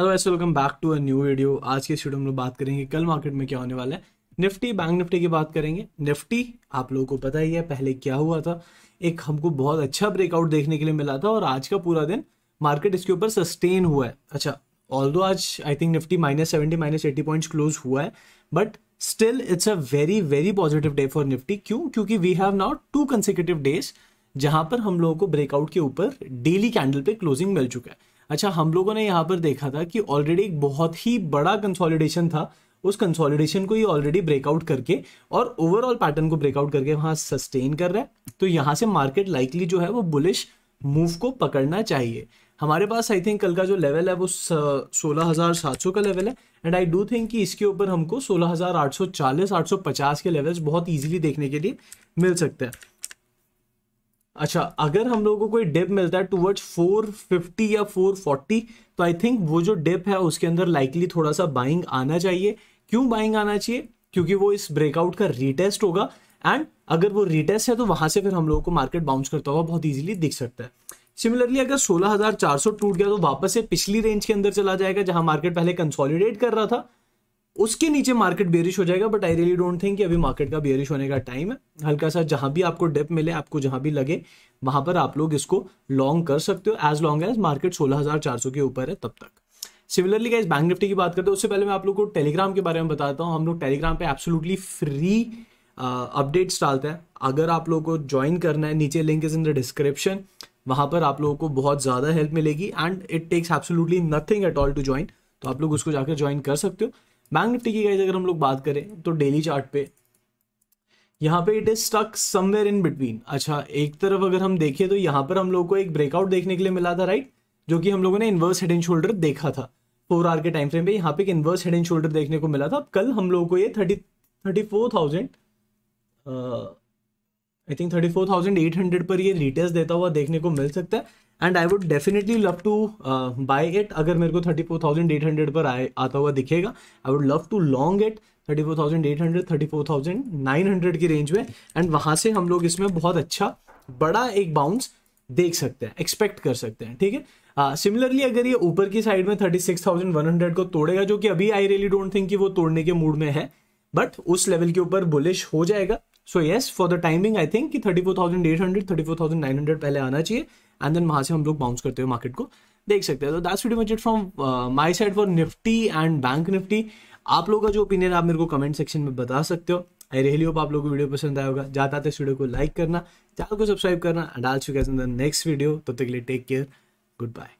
hello वैसे welcome back to a new video आज के स्टूडियो हम लोग बात करेंगे कल मार्केट में क्या होने वाला है निफ्टी बैंक निफ्टी की बात करेंगे निफ्टी आप लोगों को पता ही है पहले क्या हुआ था एक हमको बहुत अच्छा ब्रेकआउट देखने के लिए मिला था और आज का पूरा दिन मार्केट इसके ऊपर सस्टेन हुआ है अच्छा ऑल आज I think Nifty minus seventy minus eighty point close हुआ है but still it's a very very positive day for Nifty क्यों क्योंकि we have not two consecutive days जहां पर हम लोगों को ब्रेकआउट के ऊपर डेली कैंडल पे क्लोजिंग मिल चुका है अच्छा हम लोगों ने यहाँ पर देखा था कि ऑलरेडी एक बहुत ही बड़ा कंसोलिडेशन था उस कंसोलिडेशन को ये ऑलरेडी ब्रेकआउट करके और ओवरऑल पैटर्न को ब्रेकआउट करके वहाँ सस्टेन कर रहा है तो यहाँ से मार्केट लाइकली जो है वो बुलिश मूव को पकड़ना चाहिए हमारे पास आई थिंक कल का जो लेवल है वो सोलह हज़ार सात सौ का लेवल है एंड आई डू थिंक कि इसके ऊपर हमको सोलह हज़ार आठ सौ चालीस आठ सौ पचास के लेवल्स बहुत ईजिली देखने के लिए मिल सकते हैं अच्छा अगर हम लोगों को कोई डिप मिलता है टूवर्ड्स 450 या 440 तो आई थिंक वो जो डिप है उसके अंदर लाइकली थोड़ा सा बाइंग आना चाहिए क्यों बाइंग आना चाहिए क्योंकि वो इस ब्रेकआउट का रीटेस्ट होगा एंड अगर वो रीटेस्ट है तो वहां से फिर हम लोगों को मार्केट बाउंस करता हुआ बहुत ईजिली दिख सकता है सिमिलरली अगर 16400 टूट गया तो वापस से पिछली रेंज के अंदर चला जाएगा जहां मार्केट पहले कंसोलिडेट कर रहा था उसके नीचे मार्केट बेरिश हो जाएगा but I really don't think कि अभी मार्केट का बेरिश होने का टाइम है हल्का सा जहां भी आपको डिप मिले आपको जहां भी लगे वहां पर आप लोग इसको लॉन्ग कर सकते हो एज लॉन्ग एज मार्केट 16,400 के ऊपर है तब तक सिमिलरली गाइज बैंक निफ्टी की बात करते हैं उससे पहले मैं आप लोग को टेलीग्राम के बारे में बताता हूँ हम लोग टेलीग्राम पे एब्सोलूटली फ्री अपडेट्स डालते हैं अगर आप लोगों को ज्वाइन करना है नीचे link is in the description वहां पर आप लोगों को बहुत ज़्यादा हेल्प मिलेगी and it takes absolutely nothing at all to join तो आप लोग उसको जाकर ज्वाइन कर सकते हो बैंक निफ्टी की गाइज अगर हम लोग बात करें तो डेली चार्ट पे यहाँ पे it is stuck somewhere in between अच्छा एक तरफ अगर हम देखें तो यहाँ पर हम लोग को एक ब्रेकआउट देखने के लिए मिला था राइट जो कि हम लोगों ने इन्वर्स हेड एंड शोल्डर देखा था फोर आर के टाइम फ्रेम पे यहाँ पे एक इन्वर्स हेड एंड शोल्डर देखने को मिला था कल हम लोगों को ये thirty thirty four thousand I think thirty four thousand eight hundred पर ये रिटेस्ट देता हुआ देखने को मिल सकता है and I would definitely love to buy it अगर मेरे को thirty four thousand eight hundred पर आए आता हुआ दिखेगा I would love to long it thirty four thousand eight hundred thirty four thousand nine hundred की रेंज में एंड वहाँ से हम लोग इसमें बहुत अच्छा बड़ा एक बाउंस देख सकते हैं एक्सपेक्ट कर सकते हैं ठीक है सिमिलरली uh, अगर ये ऊपर की साइड में thirty six thousand one hundred को तोड़ेगा जो कि अभी आई रियली डोंट थिंक कि वो तोड़ने के मूड में है बट उस लेवल के ऊपर बुलिश हो जाएगा so yes for the timing I think कि thirty four thousand eight hundred thirty four thousand nine hundred पहले आना चाहिए एंड देन वहां से हम लोग बाउंस करते हुए मार्केट को देख सकते हैं तो that's video much it from my side for Nifty and bank Nifty आप लोगों का जो ओपिनियन आप मेरे को कमेंट सेक्शन में बता सकते हो आई रियली होप आप लोगों को वीडियो पसंद आया होगा जाता आते इस वीडियो को लाइक करना चैनल को सब्सक्राइब करना एंड आल चुके नेक्स्ट वीडियो तब तो तक के लिए टेक केयर गुड बाय